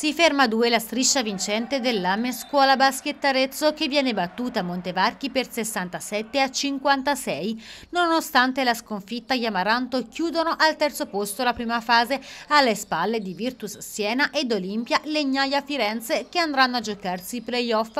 Si ferma a due la striscia vincente dell'Amen Scuola Basket Arezzo che viene battuta a Montevarchi per 67 a 56. Nonostante la sconfitta, gli Amaranto chiudono al terzo posto la prima fase alle spalle di Virtus Siena ed Olimpia Legnaia Firenze che andranno a giocarsi i playoff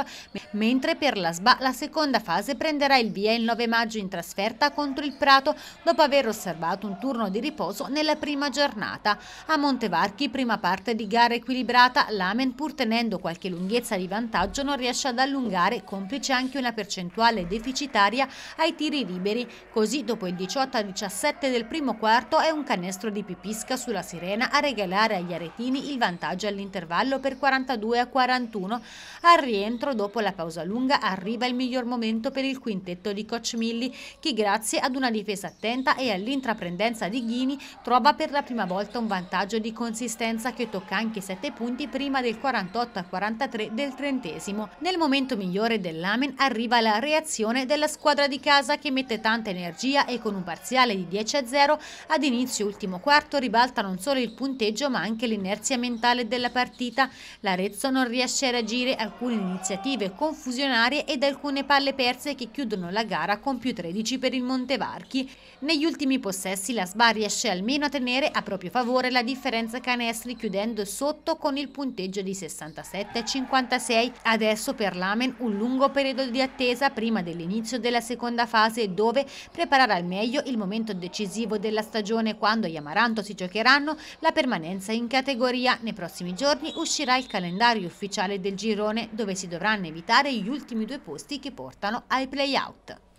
mentre per la SBA la seconda fase prenderà il via il 9 maggio in trasferta contro il Prato dopo aver osservato un turno di riposo nella prima giornata. A Montevarchi prima parte di gara equilibrata, l'Amen pur tenendo qualche lunghezza di vantaggio non riesce ad allungare, complice anche una percentuale deficitaria ai tiri liberi, così dopo il 18 17 del primo quarto è un canestro di Pipisca sulla Sirena a regalare agli aretini il vantaggio all'intervallo per 42 41. Al rientro dopo la pausa lunga arriva il miglior momento per il quintetto di Coach Milli, che grazie ad una difesa attenta e all'intraprendenza di Ghini trova per la prima volta un vantaggio di consistenza che tocca anche 7 punti prima del 48 43 del trentesimo. Nel momento migliore dell'Amen arriva la reazione della squadra di casa che mette tanta energia e con un parziale di 10 0 ad inizio ultimo quarto ribalta non solo il punteggio ma anche l'inerzia mentale della partita. L'Arezzo non riesce a reagire, alcune iniziative con confusionarie ed alcune palle perse che chiudono la gara con più 13 per il Montevarchi. Negli ultimi possessi la Sbar riesce almeno a tenere a proprio favore la differenza canestri chiudendo sotto con il punteggio di 67-56. Adesso per l'Amen un lungo periodo di attesa prima dell'inizio della seconda fase dove preparare al meglio il momento decisivo della stagione quando gli Amaranto si giocheranno la permanenza in categoria. Nei prossimi giorni uscirà il calendario ufficiale del girone dove si dovranno evitare gli ultimi due posti che portano ai playout.